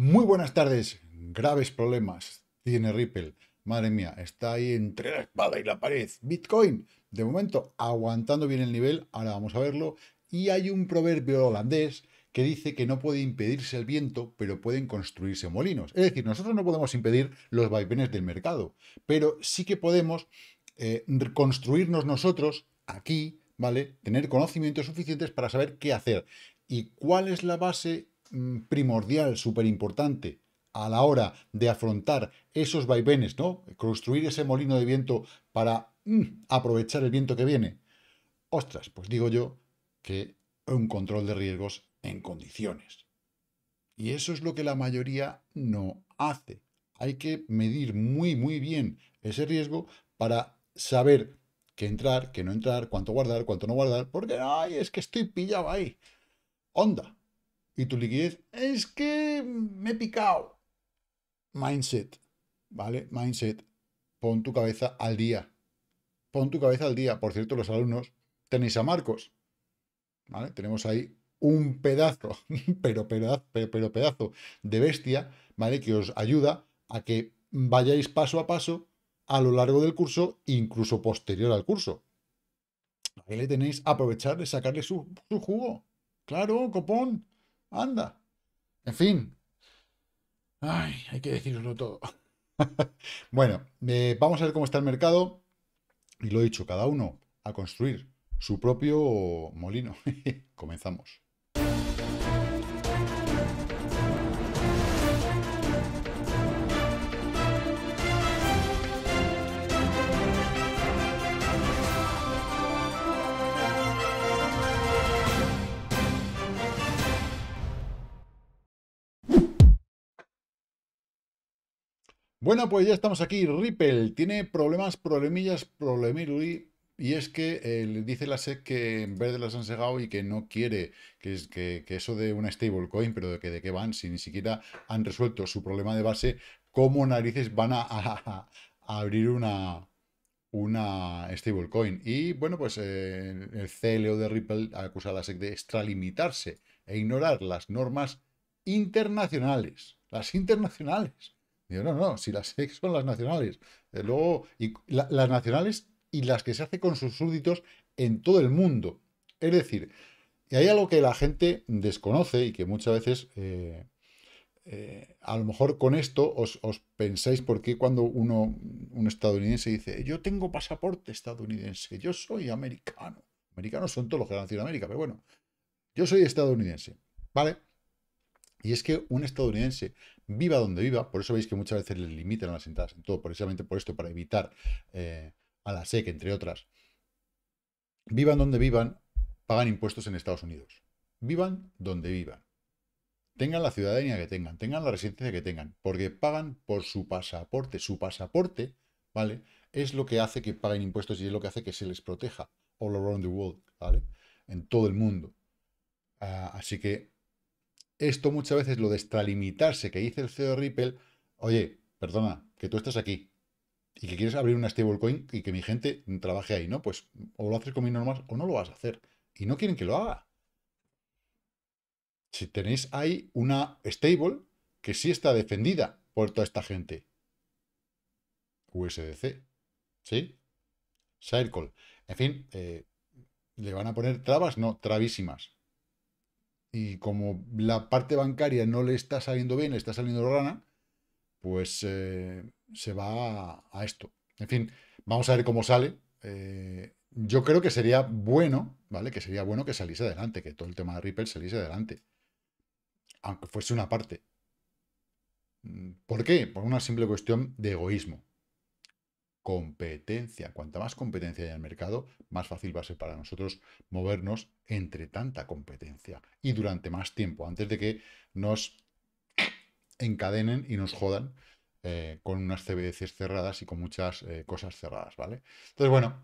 Muy buenas tardes. Graves problemas tiene Ripple. Madre mía, está ahí entre la espada y la pared. Bitcoin, de momento, aguantando bien el nivel. Ahora vamos a verlo. Y hay un proverbio holandés que dice que no puede impedirse el viento, pero pueden construirse molinos. Es decir, nosotros no podemos impedir los vaivenes del mercado, pero sí que podemos eh, construirnos nosotros aquí, ¿vale? Tener conocimientos suficientes para saber qué hacer. ¿Y cuál es la base Mm, primordial, súper importante a la hora de afrontar esos vaivenes, ¿no? Construir ese molino de viento para mm, aprovechar el viento que viene. Ostras, pues digo yo que un control de riesgos en condiciones. Y eso es lo que la mayoría no hace. Hay que medir muy, muy bien ese riesgo para saber qué entrar, qué no entrar, cuánto guardar, cuánto no guardar, porque, ay, es que estoy pillado ahí. Onda, y tu liquidez, es que me he picado. Mindset, ¿vale? Mindset. Pon tu cabeza al día. Pon tu cabeza al día. Por cierto, los alumnos, tenéis a Marcos. ¿Vale? Tenemos ahí un pedazo, pero pedazo, pero pedazo de bestia, ¿vale? Que os ayuda a que vayáis paso a paso a lo largo del curso, incluso posterior al curso. Ahí le tenéis, aprovechar de sacarle su, su jugo. Claro, copón anda. En fin. hay que decirlo todo. bueno, eh, vamos a ver cómo está el mercado. Y lo he dicho, cada uno a construir su propio molino. Comenzamos. Bueno, pues ya estamos aquí. Ripple tiene problemas, problemillas, problemiruli. Y es que eh, dice la SEC que en verde las han segado y que no quiere que, eso de una stablecoin, pero de que de qué van, si ni siquiera han resuelto su problema de base, ¿cómo narices van a, abrir una, una stablecoin? Y bueno, pues eh, el CLO de Ripple acusa a la SEC de extralimitarse e ignorar las normas internacionales. Las internacionales no, no, si las ex son las nacionales. luego, y las nacionales y las que se hace con sus súbditos en todo el mundo. Es decir, y hay algo que la gente desconoce y que muchas veces, eh, eh, a lo mejor con esto os, pensáis por qué cuando uno, un estadounidense dice, yo tengo pasaporte estadounidense, yo soy americano. Americanos son todos los que han en América, pero bueno, yo soy estadounidense, ¿vale? Y es que un estadounidense viva donde viva, por eso veis que muchas veces les limitan las entradas en todo, precisamente por esto, para evitar eh, a la SEC, entre otras, vivan donde vivan, pagan impuestos en Estados Unidos. Vivan donde vivan. Tengan la ciudadanía que tengan, tengan la residencia que tengan, porque pagan por su pasaporte. Su pasaporte, ¿vale? Es lo que hace que paguen impuestos y es lo que hace que se les proteja all around the world, ¿vale? En todo el mundo. Ah, así que esto muchas veces, lo de extralimitarse que dice el CEO de Ripple, oye, perdona, que tú estás aquí y que quieres abrir una stablecoin y que mi gente trabaje ahí, ¿no? Pues o lo haces con mi normas o no lo vas a hacer. Y no quieren que lo haga. Si tenéis ahí una stable que sí está defendida por toda esta gente. USDC. ¿Sí? Circle. En fin, eh, le van a poner trabas, no, travísimas y como la parte bancaria no le está saliendo bien, le está saliendo rana, pues eh, se va a, esto. En fin, vamos a ver cómo sale. Eh, yo creo que sería bueno, ¿vale? Que sería bueno que saliese adelante, que todo el tema de Ripple saliese adelante. Aunque fuese una parte. ¿Por qué? Por una simple cuestión de egoísmo competencia. Cuanta más competencia hay en el mercado, más fácil va a ser para nosotros movernos entre tanta competencia y durante más tiempo, antes de que nos encadenen y nos jodan eh, con unas CBDCs cerradas y con muchas eh, cosas cerradas, ¿vale? Entonces, bueno,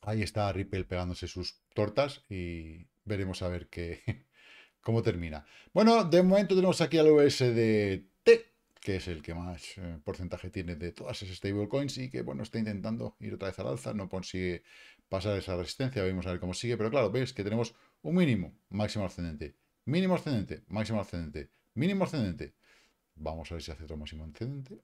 ahí está Ripple pegándose sus tortas y veremos a ver qué, cómo termina. Bueno, de momento tenemos aquí al USDT que es el que más eh, porcentaje tiene de todas esas stablecoins y que, bueno, está intentando ir otra vez al alza, no consigue pasar esa resistencia, vamos a ver cómo sigue, pero claro, veis que tenemos un mínimo, máximo ascendente, mínimo ascendente, máximo ascendente, mínimo ascendente. Vamos a ver si hace otro máximo ascendente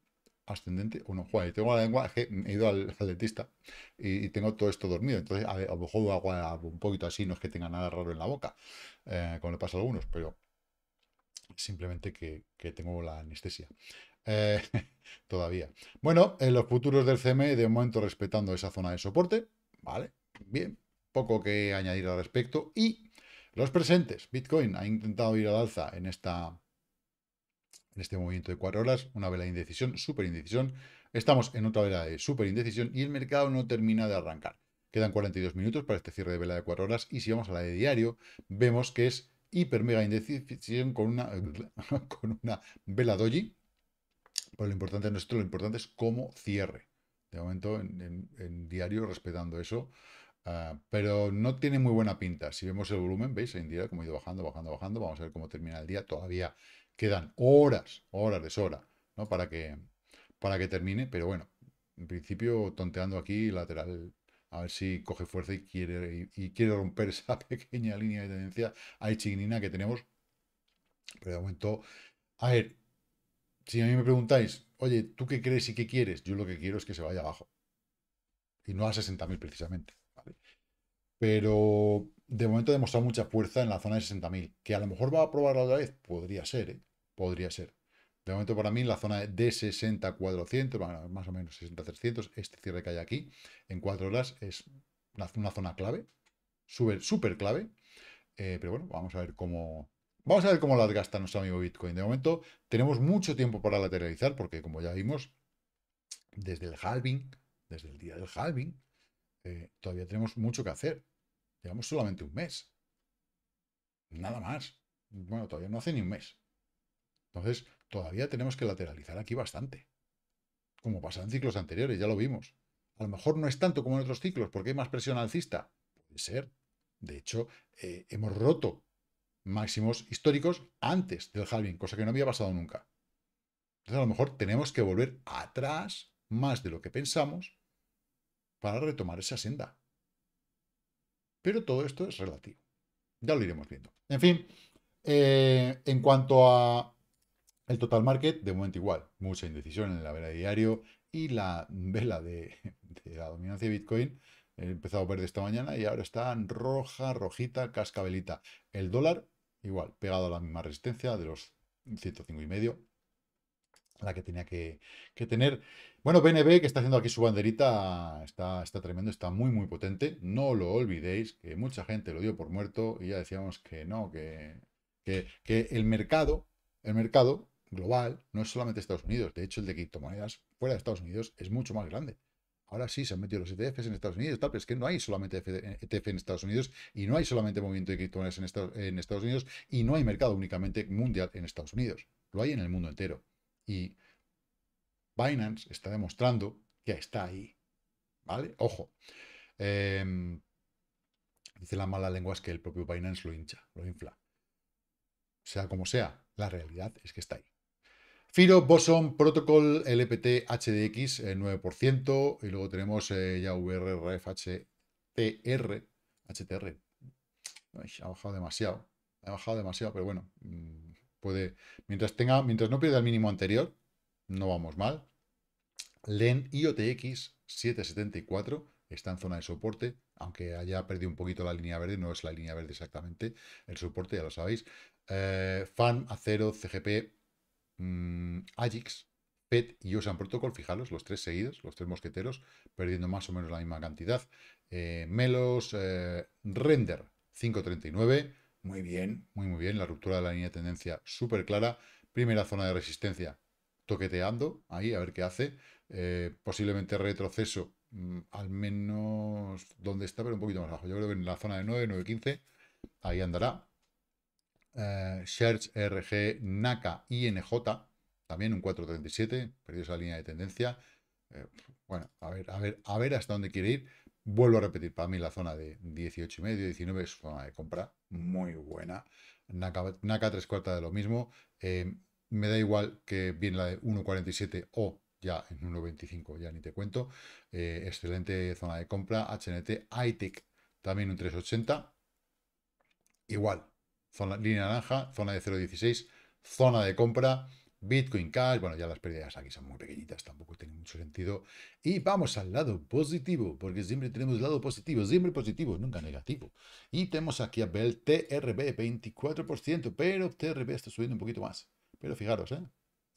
ascendente o no. y tengo la lengua, he ido al, dentista y, tengo todo esto dormido. Entonces, a, lo mejor agua un poquito así, no es que tenga nada raro en la boca, eh, como le pasa a algunos, pero simplemente que, tengo la anestesia. Eh, todavía. Bueno, en los futuros del CME, de momento respetando esa zona de soporte, ¿vale? Bien, poco que añadir al respecto. Y los presentes, Bitcoin ha intentado ir al alza en, esta, en este movimiento de 4 horas, una vela de indecisión, súper indecisión. Estamos en otra vela de súper indecisión y el mercado no termina de arrancar. Quedan 42 minutos para este cierre de vela de 4 horas y si vamos a la de diario, vemos que es hiper mega indecisión con una, con una vela doji. Pero pues lo importante no es esto, lo importante es cómo cierre. De momento, en, diario, respetando eso. Ah, pero no tiene muy buena pinta. Si vemos el volumen, veis, en día como ha ido bajando, bajando, bajando. Vamos a ver cómo termina el día. Todavía quedan horas, horas de ¿no? Para que, para que termine. Pero bueno, en principio, tonteando aquí lateral a ver si coge fuerza y quiere, y, romper esa pequeña línea de tendencia Hay chignina que tenemos. Pero de momento, a ver, si a mí me preguntáis, oye, ¿tú qué crees y qué quieres? Yo lo que quiero es que se vaya abajo. Y no a 60.000 precisamente. Pero de momento ha demostrado mucha fuerza en la zona de 60.000. Que a lo mejor va a probarla otra vez. Podría ser, ¿eh? Podría ser. De momento para mí la zona de 60-400, más o menos 60-300, este cierre que hay aquí, en cuatro horas es una, zona clave, súper clave. Eh, pero bueno, vamos a ver cómo... Vamos a ver cómo las gasta nuestro amigo Bitcoin. De momento tenemos mucho tiempo para lateralizar porque como ya vimos, desde el halving, desde el día del halving, eh, todavía tenemos mucho que hacer. Llevamos solamente un mes. Nada más. Bueno, todavía no hace ni un mes. Entonces, todavía tenemos que lateralizar aquí bastante. Como pasa en ciclos anteriores, ya lo vimos. A lo mejor no es tanto como en otros ciclos, porque hay más presión alcista. Puede ser. De hecho, eh, hemos roto máximos históricos antes del halving, cosa que no había pasado nunca. Entonces, a lo mejor tenemos que volver atrás más de lo que pensamos para retomar esa senda. Pero todo esto es relativo. Ya lo iremos viendo. En fin, eh, en cuanto a el total market, de momento igual, mucha indecisión en la vela diario y la vela de, la dominancia de Bitcoin empezó empezado verde esta mañana y ahora está roja, rojita, cascabelita. El dólar, igual, pegado a la misma resistencia de los 105 y medio, la que tenía que, tener. Bueno, BNB, que está haciendo aquí su banderita, está, está tremendo, está muy, muy potente. No lo olvidéis, que mucha gente lo dio por muerto y ya decíamos que no, que, que, que el mercado, el mercado global no es solamente Estados Unidos. De hecho, el de criptomonedas fuera de Estados Unidos es mucho más grande. Ahora sí se han metido los ETFs en Estados Unidos, tal, pero es que no hay solamente ETF e en Estados Unidos y no hay solamente movimiento de criptomonedas en Estados, Unidos y no hay mercado únicamente mundial en Estados Unidos. Lo hay en el mundo entero. Y Binance está demostrando que está ahí. ¿Vale? Ojo. Em, dice la mala lengua es que el propio Binance lo hincha, lo infla. Sea como sea, la realidad es que está ahí. Firo Boson Protocol LPT HDX 9%. Y luego tenemos eh, ya HTR. HTR. ha bajado demasiado. Ha bajado demasiado, pero bueno. Mm, puede. Mientras tenga, mientras no pierda el mínimo anterior, no vamos mal. LEN IOTX 774 está en zona de soporte, aunque haya perdido un poquito la línea verde, no es la línea verde exactamente, el soporte ya lo sabéis. Eh, FAN a 0, CGP Mm, Ajix, PET y Ocean Protocol, fijaros, los tres seguidos, los tres mosqueteros, perdiendo más o menos la misma cantidad. Eh, Melos, eh, Render, 5.39, muy bien, muy muy bien, la ruptura de la línea de tendencia súper clara. Primera zona de resistencia toqueteando, ahí a ver qué hace. Eh, posiblemente retroceso, mm, al menos donde está, pero un poquito más abajo. Yo creo que en la zona de 9, 15, ahí andará eh, Search RG NACA INJ, también un 437, perdió esa línea de tendencia. Eh, bueno, a ver, a ver, a ver hasta dónde quiere ir. Vuelvo a repetir, para mí la zona de 18.5, 19 es zona de compra muy buena. NACA, NACA tres cuartas de lo mismo. Eh, me da igual que viene la de 1.47 o ya en 1.25, ya ni te cuento. Eh, excelente zona de compra. HNT, ITIC e también un 3.80. Igual, línea naranja, zona de 0.16, zona de compra, Bitcoin Cash, bueno, ya las pérdidas aquí son muy pequeñitas, tampoco tiene mucho sentido. Y vamos al lado positivo, porque siempre tenemos lado positivo, siempre positivo, nunca negativo. Y tenemos aquí a Bell TRB, 24%, pero TRB está subiendo un poquito más. Pero fijaros, ¿eh?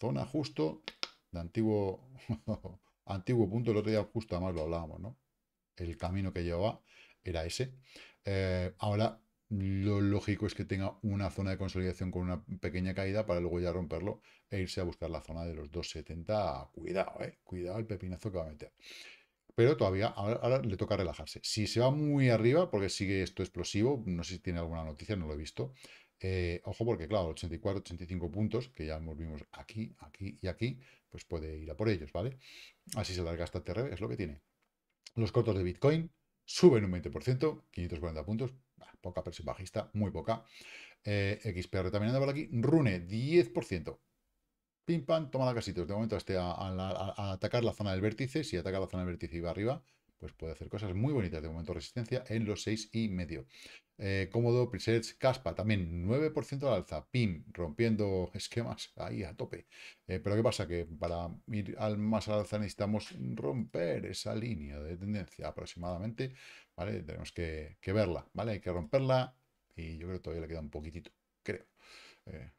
zona justo de antiguo, antiguo punto, el otro día justo además lo hablábamos, ¿no? El camino que llevaba era ese. Eh, ahora lo lógico es que tenga una zona de consolidación con una pequeña caída para luego ya romperlo e irse a buscar la zona de los 2,70. Cuidado, eh, cuidado el pepinazo que va a meter. Pero todavía ahora, le toca relajarse. Si se va muy arriba, porque sigue esto explosivo, no sé si tiene alguna noticia, no lo he visto. Eh, ojo, porque claro, 84, 85 puntos, que ya hemos vimos aquí, aquí y aquí, pues puede ir a por ellos, ¿vale? Así se larga hasta TRB e, es lo que tiene. Los cortos de Bitcoin suben un 20%, 540 puntos, poca presión bajista, muy poca. Eh, XPR también anda por aquí. Rune, 10%. Pim pam, toma la casita, De momento este a, atacar la zona del vértice. Si ataca la zona del vértice y va arriba, pues puede hacer cosas muy bonitas. De momento resistencia en los 6,5. y medio. Eh, cómodo, presets, caspa, también 9% al alza. Pim, rompiendo esquemas ahí a tope. Eh, pero ¿qué pasa? Que para ir al más al alza necesitamos romper esa línea de tendencia aproximadamente tenemos que, verla, ¿vale? Hay que romperla y yo creo que todavía le queda un poquitito, creo.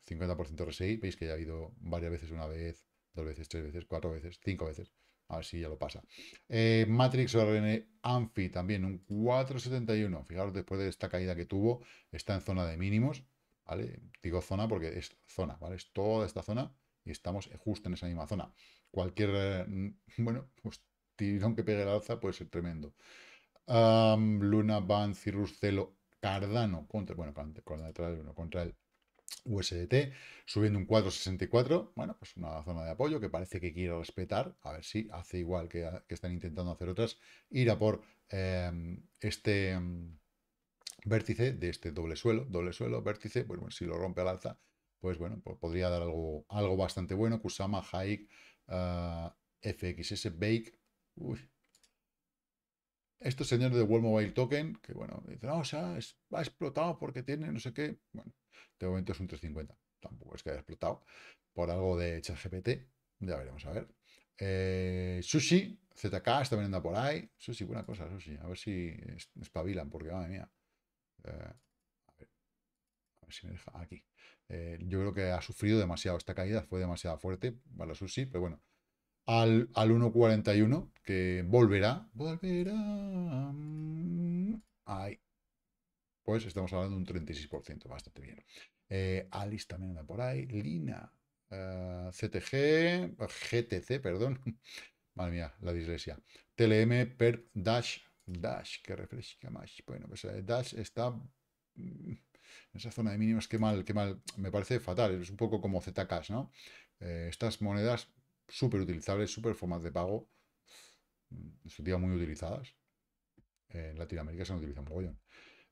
50% eh, RSI, veis que ya ha habido varias veces, una vez, dos veces, tres veces, cuatro veces, cinco veces. A ver si ya lo pasa. Eh, Matrix RN ANFI también, un 471. Fijaros, después de esta caída que tuvo, está en zona de mínimos, ¿vale? Digo zona porque es zona, ¿vale? Es toda esta zona y estamos justo en esa misma zona. Cualquier, eh, bueno, pues tirón que pegue la alza puede ser tremendo. Luna, Ban, Cirrus, Celo, Cardano contra, bueno, uno contra el USDT, subiendo un 4,64, bueno, pues una zona de apoyo que parece que quiere respetar, a ver si hace igual que, están intentando hacer otras, ir a por em, este em, vértice de este doble suelo, doble suelo, vértice, pues bueno, si lo rompe al alza, pues bueno, podría dar algo, algo bastante bueno, Kusama, Haik, ah, FXS, Bake, uy, estos señores de World Mobile Token, que bueno, dicen, no, o sea, ha explotado porque tiene no sé qué. Bueno, de momento es un 350. Tampoco es que haya explotado por algo de ChatGPT. Ya veremos, a ver. Eh, sushi, ZK está vendiendo por ahí. Sushi, buena cosa, Sushi. A ver si espabilan, porque madre mía. Eh, a, ver, a, ver, si me deja aquí. Eh, yo creo que ha sufrido demasiado esta caída, fue demasiado fuerte para Sushi, pero bueno, al, 1.41, que volverá. Volverá. Mm, ahí. Pues estamos hablando de un 36%, bastante bien. Eh, Alice también anda por ahí. Lina. Eh, CTG. GTC, perdón. Madre mía, la dislexia. TLM per dash. Dash, que refresca más. Bueno, pues eh, Dash está mm, en esa zona de mínimos. Qué mal, qué mal. Me parece fatal. Es un poco como ZK. ¿no? estas monedas súper utilizables, súper formas de pago, en su día muy utilizadas. En Latinoamérica se han utilizado un mogollón.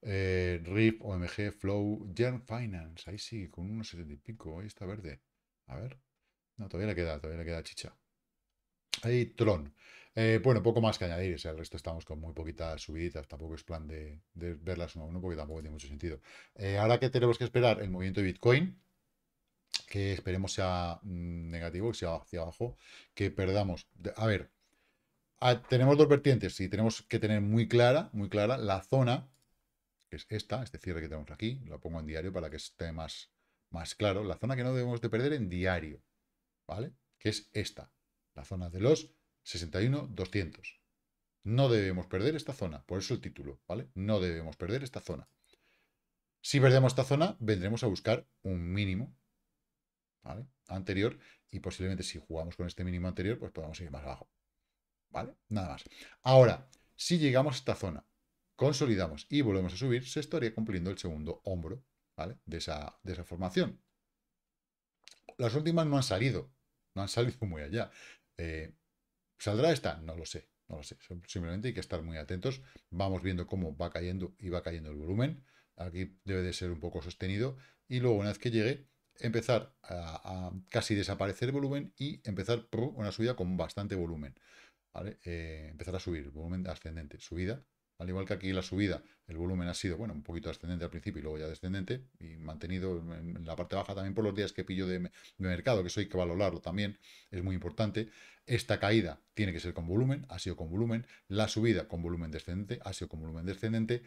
Eh, OMG, Flow, Gen Finance, ahí sí, con unos setenta y pico, ahí está verde. A ver, no, todavía le queda, todavía le queda chicha. Ahí Tron. Eh, bueno, poco más que añadir, el resto estamos con muy poquitas subiditas, tampoco es plan de, verlas No, a uno porque tampoco tiene mucho sentido. Eh, ahora que tenemos que esperar el movimiento de Bitcoin, que esperemos sea mm, negativo, que sea hacia abajo, que perdamos. A ver, tenemos dos vertientes y tenemos que tener muy clara, muy clara la zona, que es esta, este cierre que tenemos aquí, lo pongo en diario para que esté más, más claro, la zona que no debemos de perder en diario, ¿vale? Que es esta, la zona de los 61.200. No debemos perder esta zona, por eso el título, ¿vale? No debemos perder esta zona. Si perdemos esta zona, vendremos a buscar un mínimo ¿vale? Anterior, y posiblemente si jugamos con este mínimo anterior, pues podamos ir más abajo, ¿vale? Nada más. Ahora, si llegamos a esta zona, consolidamos y volvemos a subir, se estaría cumpliendo el segundo hombro, ¿vale? De esa, de esa formación. Las últimas no han salido, no han salido muy allá. Eh, ¿Saldrá esta? No lo sé, no lo sé. Simplemente hay que estar muy atentos. Vamos viendo cómo va cayendo y va cayendo el volumen. Aquí debe de ser un poco sostenido. Y luego, una vez que llegue, empezar a, casi desaparecer volumen y empezar por una subida con bastante volumen. Eh, empezar a subir, volumen ascendente, subida. Al igual que aquí la subida, el volumen ha sido, bueno, un poquito ascendente al principio y luego ya descendente y mantenido en la parte baja también por los días que pillo de, de mercado, que eso hay que valorarlo también, es muy importante. Esta caída tiene que ser con volumen, ha sido con volumen. La subida con volumen descendente, ha sido con volumen descendente.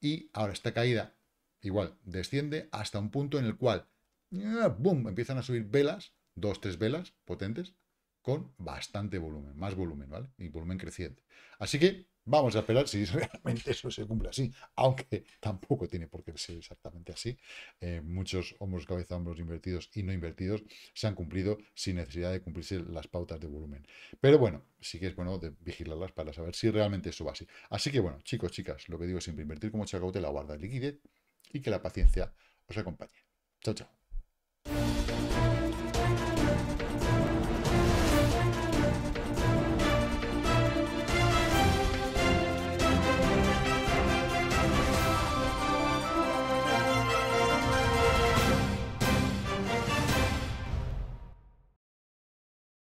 Y ahora esta caída, igual, desciende hasta un punto en el cual Bum, empiezan a subir velas, dos, tres velas potentes, con bastante volumen, más volumen, ¿vale? Y volumen creciente. Así que vamos a esperar si realmente eso se cumple así, aunque tampoco tiene por qué ser exactamente así. Eh, muchos hombros, cabeza, hombros invertidos y no invertidos se han cumplido sin necesidad de cumplirse las pautas de volumen. Pero bueno, sí que es bueno vigilarlas para saber si realmente eso va así. Así que bueno, chicos, chicas, lo que digo siempre, invertir como chacote la guarda de liquidez y que la paciencia os acompañe. Chao, chao.